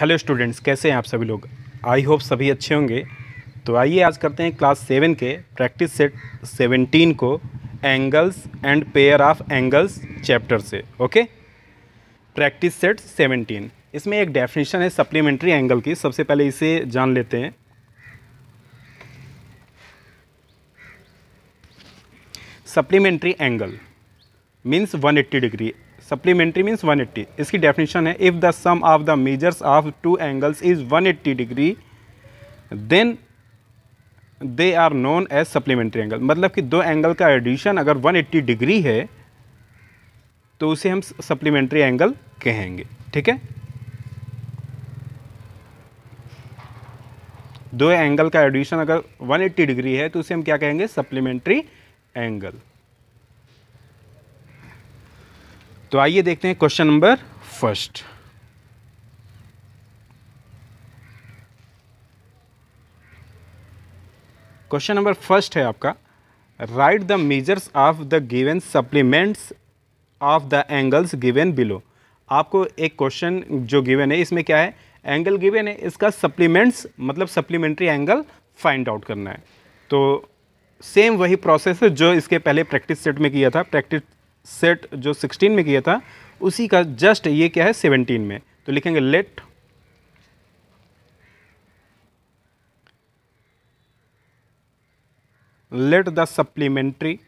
Hello students कैसे हैं आप सभी लोग आई होप सभी अच्छे होंगे तो आइए आज करते हैं क्लास सेवन के प्रैक्टिस सेट सेवेंटीन को angles and pair of angles chapter से ओके प्रैक्टिस सेट सेवेंटीन इसमें एक डेफिनेशन है सप्लीमेंट्री एंगल की सबसे पहले इसे जान लेते हैं supplementary angle means 180 degree supplementary means 180 इसकी डेफिनेशन है if the sum of the measures of two angles is 180 degree then they are known as supplementary angle मतलब कि दो एंगल का एडिशन अगर 180 डिग्री है तो उसे हम सप्लीमेंट्री एंगल कहेंगे ठीक है दो एंगल का एडिशन अगर 180 डिग्री है तो उसे हम क्या कहेंगे सप्लीमेंट्री एंगल तो आइए देखते हैं question number first question number first है आपका write the measures of the given supplements of the angles given below आपको एक क्वेश्चन जो गिवन है इसमें क्या है एंगल गिवन है इसका सप्लीमेंट्स मतलब सप्लीमेंट्री एंगल फाइंड आउट करना है तो सेम वही प्रोसेस है जो इसके पहले प्रैक्टिस सेट में किया था प्रैक्टिस सेट जो सिक्सटीन में किया था उसी का जस्ट ये क्या है 17 में तो लिखेंगे let let the supplementary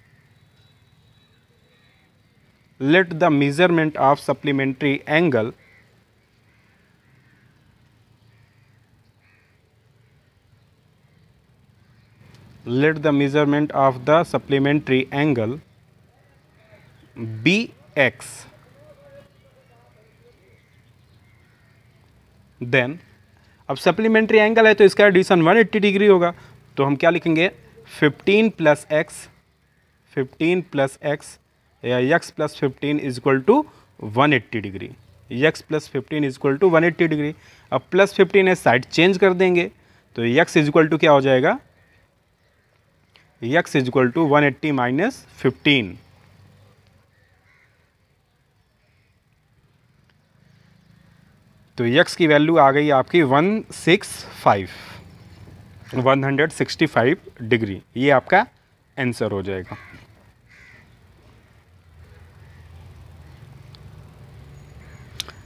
let the measurement of supplementary angle let the measurement of the supplementary angle be x then अब सप्लीमेंट्री एंगल है तो इसका एडिशन 180 डिग्री होगा तो हम क्या लिखेंगे 15 plus x fifteen plus x या x plus fifteen is equal to one eighty degree x plus fifteen is equal to one eighty degree अब प्लस फिफ्टीन है साइड चेंज कर देंगे तो यक्स इज इक्वल टू क्या हो जाएगा x is equal to one eighty minus fifteen तो x की वैल्यू आ गई आपकी वन सिक्स फाइव 165 डिग्री ये आपका आंसर हो जाएगा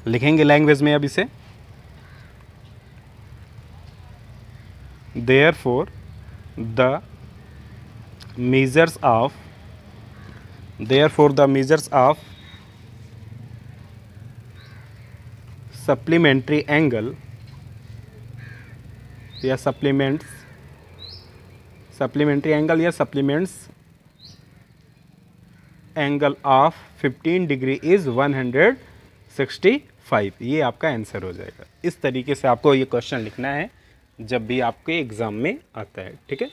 लिखेंगे लैंग्वेज में अब इसे therefore the measures of therefore the measures of supplementary angle या सप्लीमेंट्स सप्लीमेंट्री एंगल या supplements angle of 15 degree is 165 ये आपका आंसर हो जाएगा इस तरीके से आपको ये क्वेश्चन लिखना है जब भी आपके एग्ज़ाम में आता है ठीक है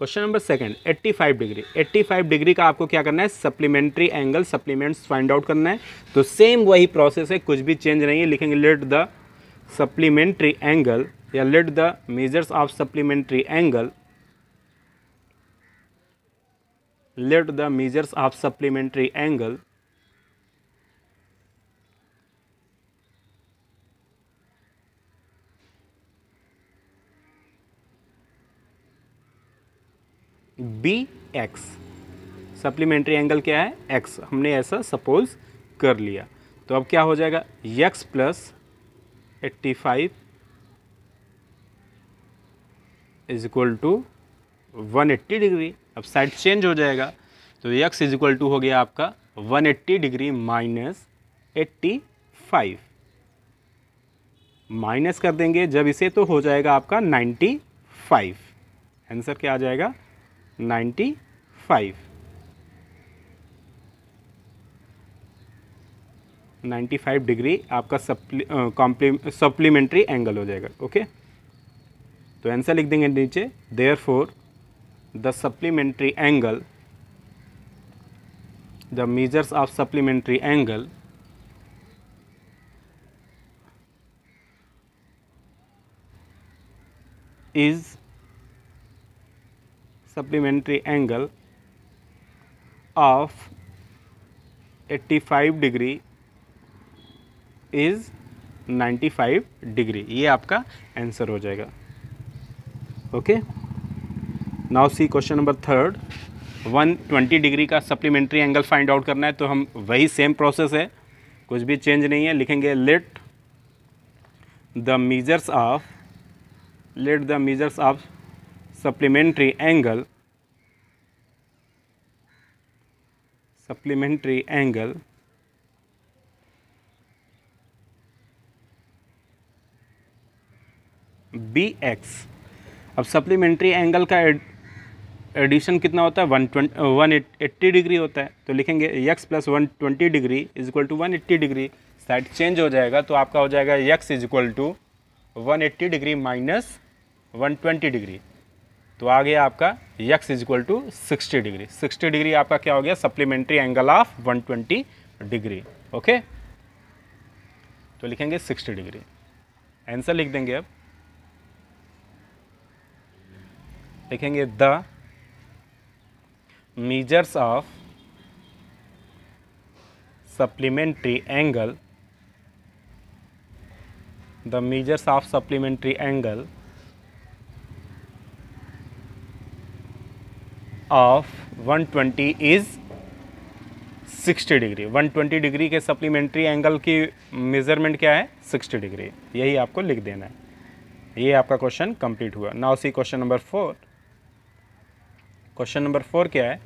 question number second 85 degree 85 degree का आपको क्या करना है supplementary angle supplements find out करना है तो सेम वही प्रोसेस है कुछ भी चेंज नहीं है लिखेंगे लेट द सप्लीमेंट्री एंगल या let the measures of supplementary angle let the measures of supplementary angle be x supplementary angle क्या है एक्स हमने ऐसा सपोज कर लिया तो अब क्या हो जाएगा x plus eighty five is equal to one eighty degree अब साइड चेंज हो जाएगा तो यक्स इज इक्वल टू हो गया आपका one eighty degree minus eighty five minus कर देंगे जब इसे तो हो जाएगा आपका नाइन्टी फाइव आंसर क्या आ जाएगा ninety five ninety five degree आपका सप्ली सप्लीमेंट्री एंगल हो जाएगा ओके तो आंसर लिख देंगे नीचे therefore the supplementary angle the measures of supplementary angle is supplementary angle of 85 degree is 95 degree ये आपका आंसर हो जाएगा okay now see question number third 120 degree का सप्लीमेंट्री एंगल फाइंड आउट करना है तो हम वही सेम प्रोसेस है कुछ भी चेंज नहीं है लिखेंगे let the measures of let the measures of supplementary angle supplementary angle be x अब सप्लीमेंट्री एंगल का एडिशन कितना होता है one twenty one eighty degree होता है तो लिखेंगे x plus one twenty degree is equal to one eighty degree side change हो जाएगा तो आपका हो जाएगा x is equal to one eighty degree minus one twenty degree तो आ गया आपका x is equal to sixty degree sixty degree आपका क्या हो गया supplementary angle of one twenty degree okay तो लिखेंगे सिक्सटी डिग्री आंसर लिख देंगे अब लिखेंगे the measures of supplementary angle the measures of supplementary angle of 120 is 60 degree 120 degree के सप्लीमेंट्री एंगल की मेज़रमेंट क्या है 60 डिग्री यही आपको लिख देना है ये आपका क्वेश्चन कंप्लीट हुआ now see question number four question number four क्या है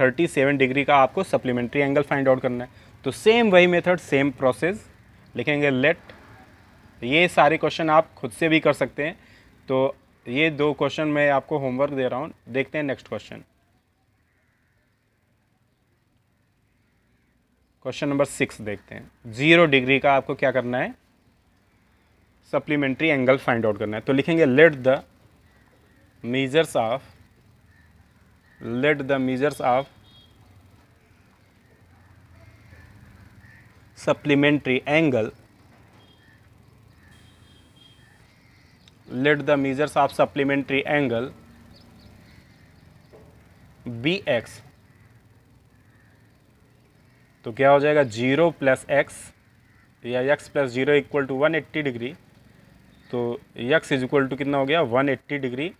37 डिग्री का आपको सप्लीमेंट्री एंगल फाइंड आउट करना है तो सेम वही मेथड सेम प्रोसेस लिखेंगे लेट ये सारे क्वेश्चन आप खुद से भी कर सकते हैं तो ये दो क्वेश्चन मैं आपको होमवर्क दे रहा हूँ देखते हैं next question question number six देखते हैं जीरो डिग्री का आपको क्या करना है सप्लीमेंट्री एंगल फाइंड आउट करना है तो लिखेंगे let the measures of let the measures of supplementary angle let the measures of supplementary angle be x तो क्या हो जाएगा जीरो प्लस एक्स या x plus zero equal to one eighty degree तो यक्स इज इक्वल टू कितना हो गया one eighty degree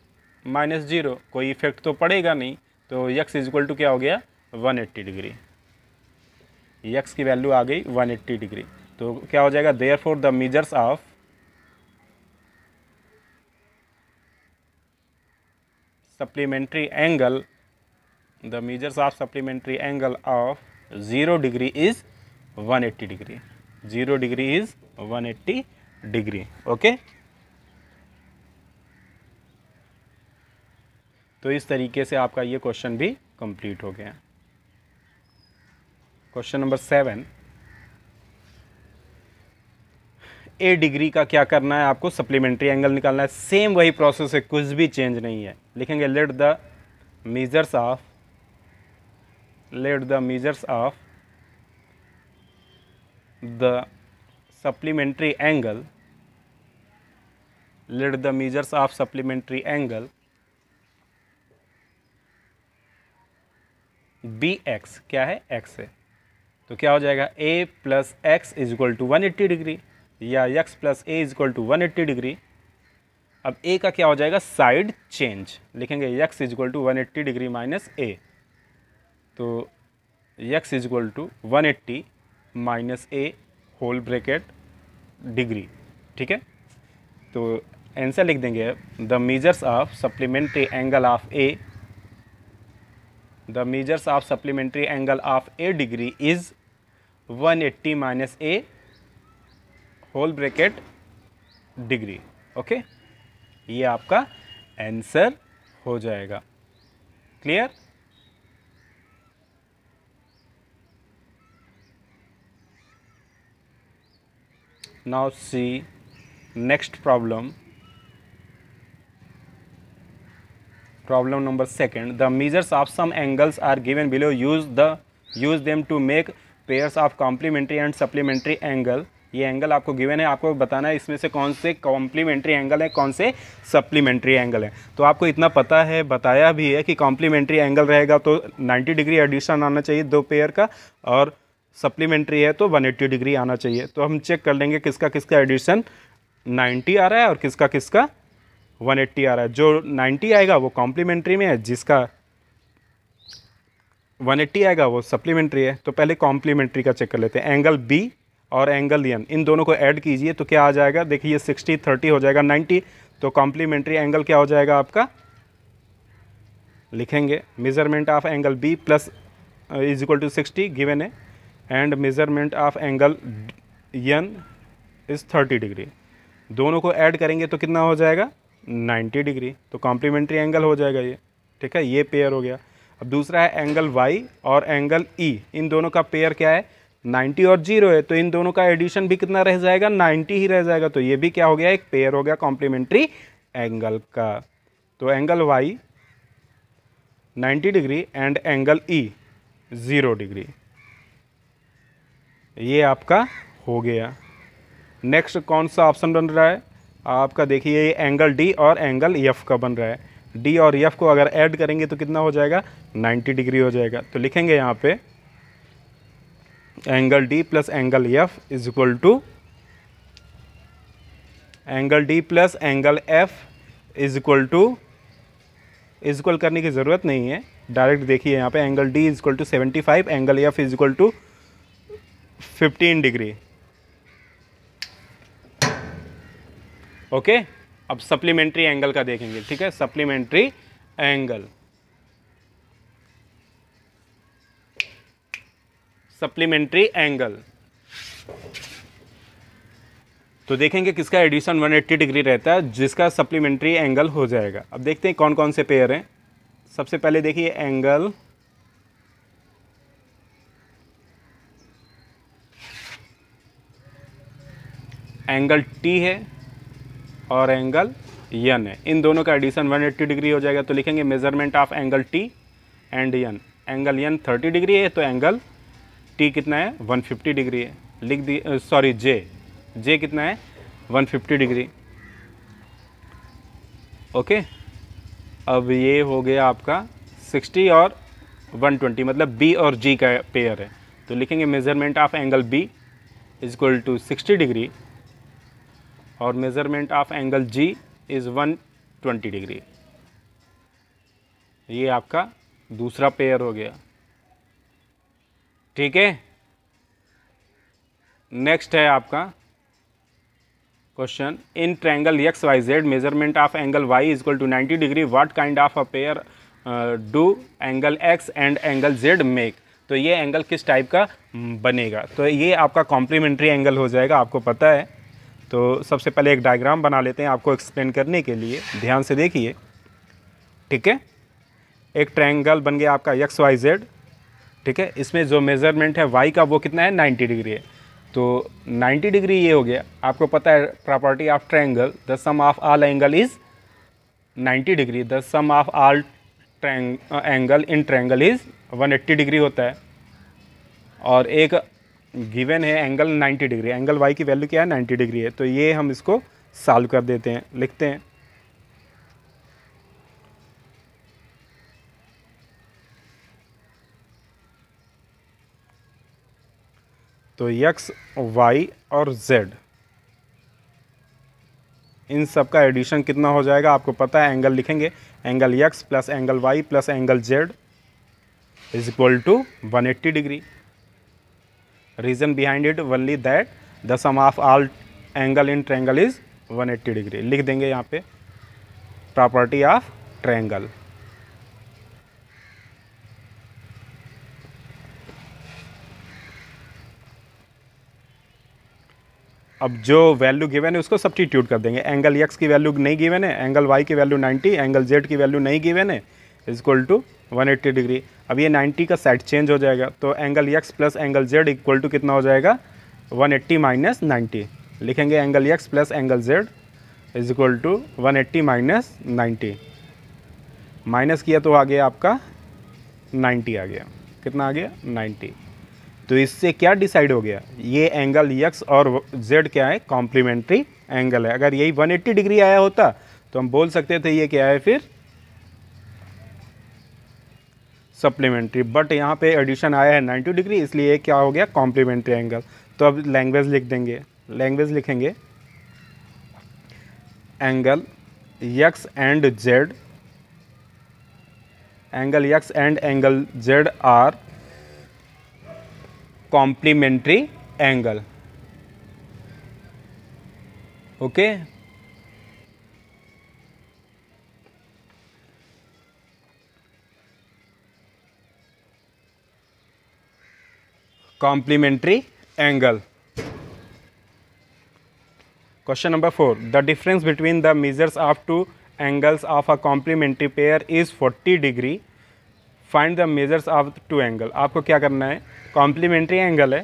minus zero कोई इफेक्ट तो पड़ेगा नहीं तो यक्स इज इक्वल टू क्या हो गया वन एट्टी डिग्री यक्स की वैल्यू आ गई वन एट्टी डिग्री तो क्या हो जाएगा therefore the measures of supplementary angle the measures of supplementary angle of zero degree is 180 degree zero degree is 180 degree okay तो इस तरीके से आपका ये क्वेश्चन भी कंप्लीट हो गया question number seven a degree का क्या करना है आपको सप्लीमेंट्री एंगल निकालना है सेम वही प्रोसेस है कुछ भी चेंज नहीं है लिखेंगे let the measures of let the measures of the supplementary angle let the measures of supplementary angle be x क्या है एक्स है तो क्या हो जाएगा a plus x is equal to one eighty degree या x plus a is equal to one eighty degree अब a का क्या हो जाएगा साइड चेंज लिखेंगे x is equal to one eighty degree minus a तो x is equal to one eighty minus a whole bracket degree ठीक है तो आंसर लिख देंगे the measures of supplementary angle of a the measures of supplementary angle of a degree is one eighty minus a whole bracket degree okay ये आपका answer हो जाएगा clear now see next problem problem number second the measures of some angles are given below use the use them to make pairs of complementary and supplementary angle ये angle आपको given है आपको बताना है इसमें से कौन से कॉम्प्लीमेंट्री एंगल है कौन से सप्लीमेंट्री एंगल है तो आपको इतना पता है बताया भी है कि कॉम्प्लीमेंट्री एंगल रहेगा तो 90 डिग्री एडिशन आना चाहिए दो पेयर का और सप्लीमेंट्री है तो 180 डिग्री आना चाहिए तो हम चेक कर लेंगे किसका किसका एडिशन 90 आ रहा है और किसका किसका 180 आ रहा है जो 90 आएगा वो कॉम्प्लीमेंट्री में है जिसका 180 आएगा वो सप्लीमेंट्री है तो पहले कॉम्प्लीमेंट्री का चेक कर लेते हैं एंगल बी और एंगल एन इन दोनों को ऐड कीजिए तो क्या आ जाएगा देखिए सिक्सटी थर्टी हो जाएगा नाइन्टी तो कॉम्प्लीमेंट्री एंगल क्या हो जाएगा आपका लिखेंगे measurement of angle B plus is equal to sixty given है and measurement of angle N is thirty degree दोनों को ऐड करेंगे तो कितना हो जाएगा नाइन्टी डिग्री तो कॉम्प्लीमेंट्री एंगल हो जाएगा ये ठीक है ये पेयर हो गया अब दूसरा है एंगल वाई और एंगल ई e. इन दोनों का पेयर क्या है नाइन्टी और जीरो है तो इन दोनों का एडिशन भी कितना रह जाएगा नाइन्टी ही रह जाएगा तो ये भी क्या हो गया एक पेयर हो गया कॉम्प्लीमेंट्री एंगल का तो angle Y ninety degree and angle E zero degree ये आपका हो गया नेक्स्ट कौन सा ऑप्शन बन रहा है आपका देखिए ये एंगल डी और एंगल एफ का बन रहा है डी और एफ को अगर ऐड करेंगे तो कितना हो जाएगा 90 डिग्री हो जाएगा तो लिखेंगे यहाँ पे angle D plus angle F is equal to angle D plus angle F is equal to is equal करने की ज़रूरत नहीं है डायरेक्ट देखिए यहाँ पे angle D is equal to seventy five angle F is equal to 15 degree okay अब supplementary angle का देखेंगे ठीक है सप्लीमेंट्री एंगल सप्लीमेंट्री एंगल तो देखेंगे किसका एडिशन 180 डिग्री रहता है जिसका सप्लीमेंट्री एंगल हो जाएगा अब देखते हैं कौन कौन से पेयर हैं सबसे पहले देखिए एंगल एंगल टी है और एंगल यन है इन दोनों का एडिशन 180 डिग्री हो जाएगा तो लिखेंगे measurement of angle T and N angle N 30 degree है तो एंगल टी कितना है 150 डिग्री है लिख दी सॉरी जे जे कितना है 150 डिग्री ओके अब ये हो गया आपका 60 और 120 मतलब बी और जी का पेयर है तो लिखेंगे measurement of angle B is equal to sixty degree और measurement of angle G is one twenty degree ये आपका दूसरा पेयर हो गया ठीक है नेक्स्ट है आपका question in triangle X Y Z measurement of angle Y equal to ninety degree what kind of a pair do angle X and angle Z make तो ये एंगल किस टाइप का हम्म, बनेगा तो ये आपका कॉम्प्लीमेंट्री एंगल हो जाएगा आपको पता है तो सबसे पहले एक डायग्राम बना लेते हैं आपको एक्सप्लेन करने के लिए ध्यान से देखिए ठीक है एक ट्रायंगल बन गया आपका एक्स वाई जेड ठीक है इसमें जो मेज़रमेंट है वाई का वो कितना है नाइन्टी डिग्री है तो नाइन्टी डिग्री ये हो गया आपको पता है property of triangle the sum of all angle is ninety degree the sum of all angle in triangle is 180 degree होता है और एक गिवन है एंगल 90 डिग्री एंगल वाई की वैल्यू क्या है 90 डिग्री है तो ये हम इसको सॉल्व कर देते हैं लिखते हैं तो यक्स वाई और जेड इन सब का एडिशन कितना हो जाएगा आपको पता है एंगल लिखेंगे angle X plus angle Y plus angle Z is equal to 180 degree reason behind it only that the sum of all angle in triangle is 180 degree लिख देंगे यहाँ पे प्रॉपर्टी ऑफ ट्रैंगल अब जो वैल्यू गिवन है उसको substitute कर देंगे एंगल एक्स की वैल्यू नहीं गिवन है एंगल वाई की वैल्यू 90 एंगल जेड की वैल्यू नहीं गिवन है इज इक्वल टू 180 डिग्री अब ये 90 का साइड चेंज हो जाएगा तो angle X plus angle Z equal to कितना हो जाएगा 180 एट्टी माइनस नाइन्टी लिखेंगे angle X plus angle Z is equal to one eighty minus ninety minus किया तो आ गया आपका 90 आ गया कितना आ गया 90 तो इससे क्या डिसाइड हो गया ये एंगल यक्स और जेड क्या है कॉम्प्लीमेंट्री एंगल है अगर यही 180 डिग्री आया होता तो हम बोल सकते थे ये क्या है फिर सप्लीमेंट्री बट यहाँ पे एडिशन आया है 90 डिग्री इसलिए क्या हो गया कॉम्प्लीमेंट्री एंगल तो अब लैंग्वेज लिख देंगे लैंग्वेज लिखेंगे angle X and Z angle X and angle Z are complementary angle okay complementary angle question number four the difference between the measures of two angles of a complementary pair is 40 degree find the measures of two angle आपको क्या करना है complementary angle है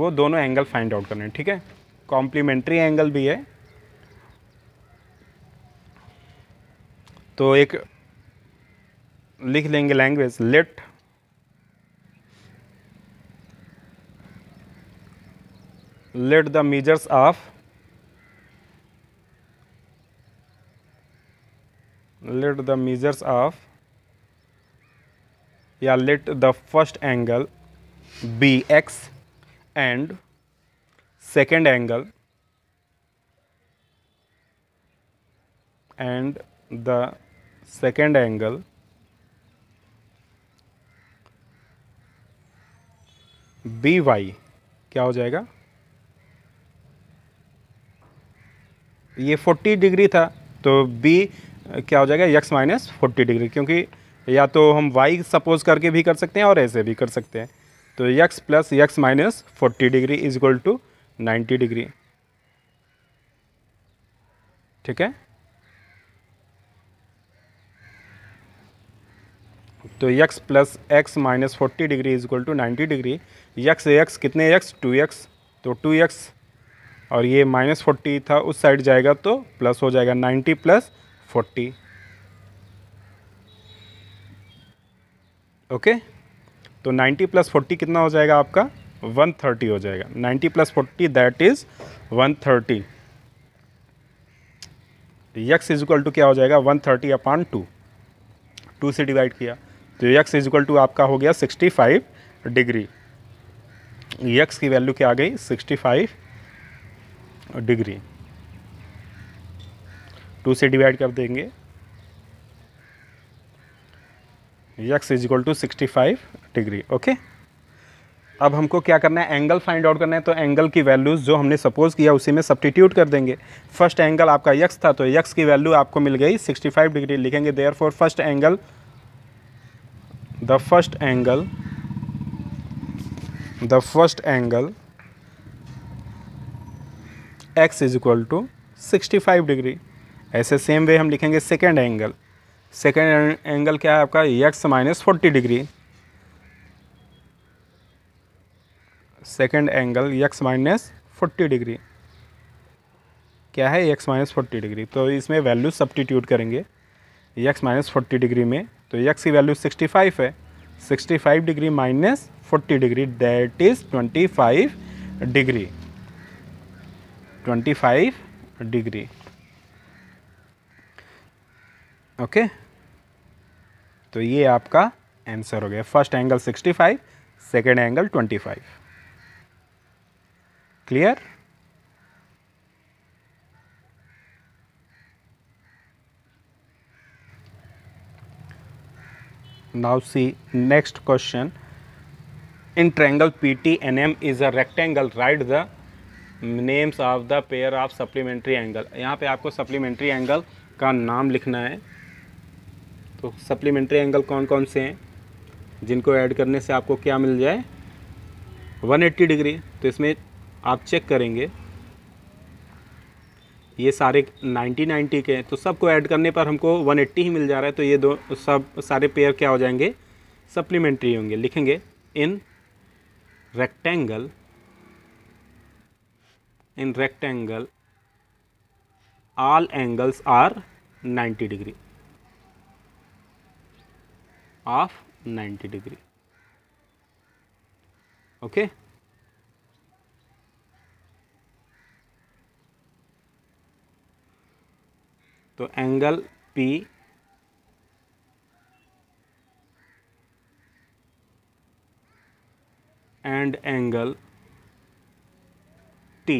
वो दोनों angle find out करने हैं ठीक है कॉम्प्लीमेंट्री एंगल भी है तो एक लिख लेंगे language let let the measures of let the measures of या let the first angle be x and second angle and the second angle be y क्या हो जाएगा ये 40 डिग्री था तो बी क्या हो जाएगा यक्स माइनस फोर्टी डिग्री क्योंकि या तो हम वाई सपोज करके भी कर सकते हैं और ऐसे भी कर सकते हैं तो x plus x minus forty degree is equal to ninety degree ठीक है तो x plus x minus forty degree is equal to ninety degree x x कितने यक्स टू एक्स तो टू एक्स और ये माइनस फोर्टी था उस side जाएगा तो प्लस हो जाएगा नाइन्टी प्लस फोर्टी ओके तो नाइन्टी प्लस फोर्टी कितना हो जाएगा आपका वन थर्टी हो जाएगा ninety plus forty that is one thirty x is equal to क्या हो जाएगा one thirty upon two two से डिवाइड किया तो यक्स इक्वल टू आपका हो गया 65 डिग्री यक्स की वैल्यू क्या आ गई 65 डिग्री टू से डिवाइड कर देंगे x equal to 65 degree okay अब हमको क्या करना है एंगल फाइंड आउट करना है तो एंगल की वैल्यूज़ जो हमने सपोज किया उसी में सब्टीट्यूट कर देंगे फर्स्ट एंगल आपका यक्स था तो यक्स की वैल्यू आपको मिल गई 65 डिग्री लिखेंगे there for first angle the first angle the first angle x is equal to sixty five degree ऐसे सेम वे हम लिखेंगे सेकेंड एंगल सेकेंड एंगल क्या है आपका x minus forty degree second angle x minus forty degree क्या है x minus forty degree तो इसमें वैल्यू सब्टीट्यूट करेंगे x माइनस फोर्टी डिग्री में तो यक्स की वैल्यू 65 है 65 degree minus 40 degree that is 25 degree 25 degree okay तो ये आपका आंसर हो गया first angle 65 second angle 25 clear now now see next question in triangle pt and m is a rectangle write the names of the pair of supplementary angle यहाँ पे आपको supplementary angle का नाम लिखना है तो सप्लीमेंट्री एंगल कौन कौन से हैं जिनको ऐड करने से आपको क्या मिल जाए 180 डिग्री तो इसमें आप चेक करेंगे ये सारे 90 90 के हैं तो सबको ऐड करने पर हमको 180 ही मिल जा रहा है तो ये दो सब सारे पेयर क्या हो जाएंगे सप्लीमेंट्री होंगे लिखेंगे in rectangle in rectangle all angles are 90 degree of 90 okay okay तो angle P and angle T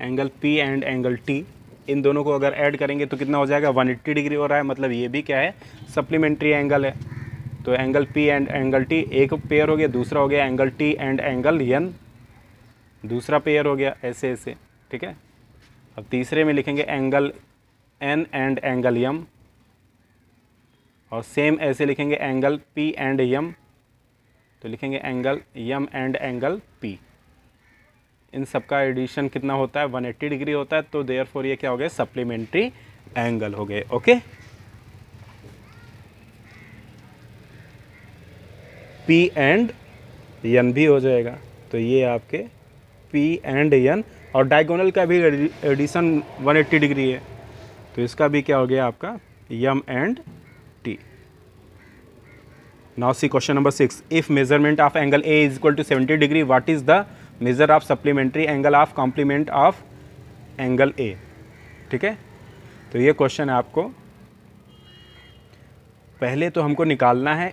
angle P and angle T इन दोनों को अगर ऐड करेंगे तो कितना हो जाएगा 180 डिग्री हो रहा है मतलब ये भी क्या है सप्लीमेंट्री एंगल है तो angle P and angle T एक पेयर हो गया दूसरा हो गया angle T and angle N दूसरा पेयर हो गया ऐसे ऐसे ठीक है अब तीसरे में लिखेंगे angle N and angle M और सेम ऐसे लिखेंगे एंगल पी एंड यम तो लिखेंगे angle M and angle P इन सबका एडिशन कितना होता है 180 डिग्री होता है तो देयर फोर ये क्या हो गया सप्लीमेंट्री एंगल हो गए ओके पी एंड यन भी हो जाएगा तो ये आपके पी एंड यन और डायगोनल का भी एडिशन 180 डिग्री है तो इसका भी क्या हो गया आपका M and T now see question number six if measurement of angle A is equal to seventy degree what is the measure of supplementary angle of complement of angle A ठीक है तो ये क्वेश्चन है आपको पहले तो हमको निकालना है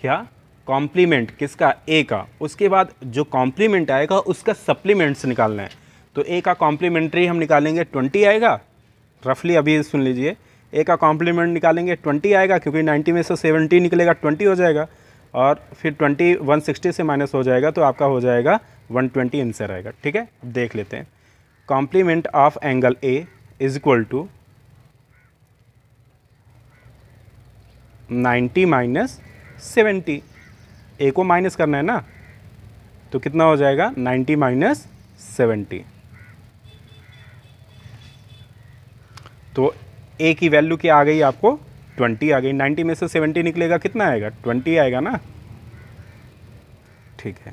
क्या कॉम्प्लीमेंट किसका ए का उसके बाद जो कॉम्प्लीमेंट आएगा उसका सप्लीमेंट्स निकालना है तो ए का कॉम्प्लीमेंट्री हम निकालेंगे ट्वेंटी आएगा रफली अभी सुन लीजिए ए का कॉम्प्लीमेंट निकालेंगे ट्वेंटी आएगा क्योंकि नाइन्टी में से सेवेंटी निकलेगा ट्वेंटी हो जाएगा और फिर ट्वेंटी वन सिक्सटी से माइनस हो जाएगा तो आपका हो जाएगा वन ट्वेंटी आंसर आएगा ठीक है अब देख लेते हैं complement of angle A is equal to ninety minus seventy A को माइनस करना है ना तो कितना हो जाएगा नाइन्टी माइनस सेवेंटी तो ए की वैल्यू क्या आ गई आपको 20 आ गई 90 में से 70 निकलेगा कितना आएगा 20 आएगा ना ठीक है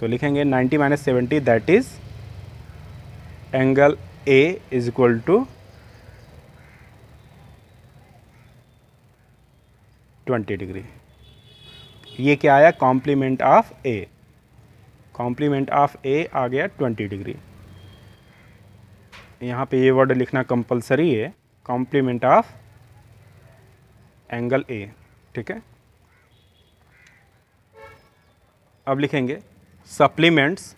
तो लिखेंगे 90 minus seventy that is angle A is equal to twenty degree ये क्या आया complement of A complement of A आ गया ट्वेंटी डिग्री यहाँ पे ये वर्ड लिखना कंपलसरी है कॉम्प्लीमेंट ऑफ एंगल ए ठीक है अब लिखेंगे supplements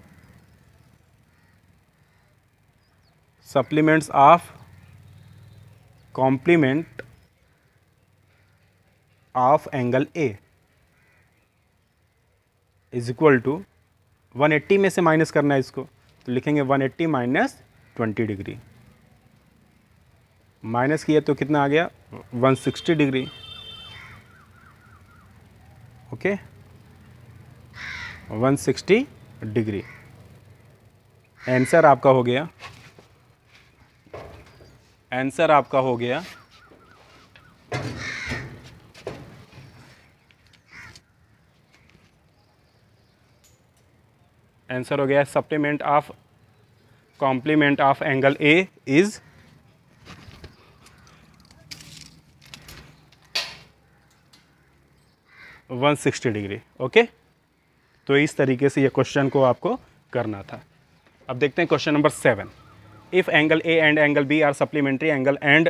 supplements of complement of angle A is equal to 180 में से माइनस करना है इसको तो लिखेंगे 180 eighty minus twenty degree minus किया तो कितना आ गया one sixty degree okay one sixty degree answer आपका हो गया आंसर आपका हो गया आंसर हो गया supplement of complement of angle A is one sixty degree okay तो इस तरीके से ये क्वेश्चन को आपको करना था अब देखते हैं question number seven if angle A and angle B are supplementary angle and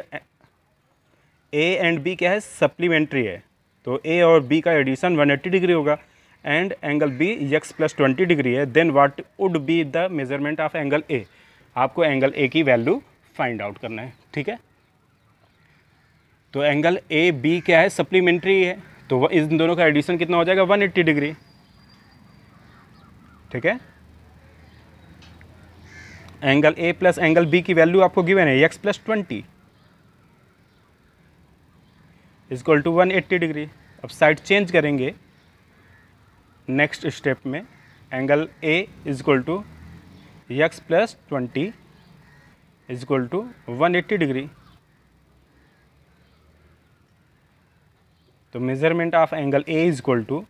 A and B क्या है सप्लीमेंट्री है तो ए और बी का एडिशन 180 डिग्री होगा and angle B x plus twenty degree है then what would be the measurement of angle A आपको angle ए की वैल्यू फाइंड आउट करना है ठीक है तो एंगल ए बी क्या है सप्लीमेंट्री है तो इन दोनों का एडिशन कितना हो जाएगा 180 डिग्री ठीक है angle A plus angle B की वैल्यू आपको गिवन है x plus twenty is equal to one eighty degree अब साइड चेंज करेंगे नेक्स्ट स्टेप में angle A is equal to x plus twenty is equal to one eighty degree तो measurement of angle A is equal to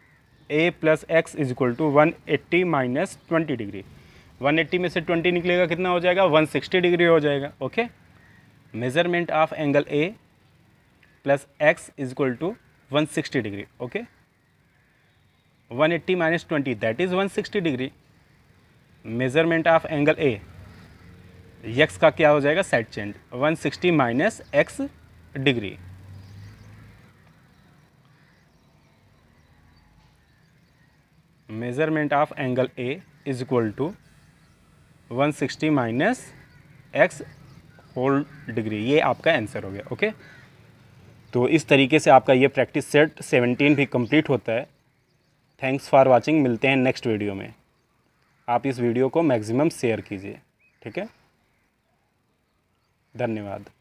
A plus x is equal to one eighty minus twenty degree one eighty में से twenty निकलेगा कितना हो जाएगा one sixty degree हो जाएगा okay measurement of angle A plus x is equal to one sixty degree okay one eighty minus twenty that is one sixty degree measurement of angle A x का क्या हो जाएगा side change 160 sixty minus x degree measurement of angle A is equal to 160 sixty minus x whole degree ये आपका answer हो गया okay तो इस तरीके से आपका ये प्रैक्टिस सेट 17 भी कंप्लीट होता है थैंक्स फॉर वाचिंग मिलते हैं नेक्स्ट वीडियो में आप इस वीडियो को मैक्सिमम शेयर कीजिए ठीक है धन्यवाद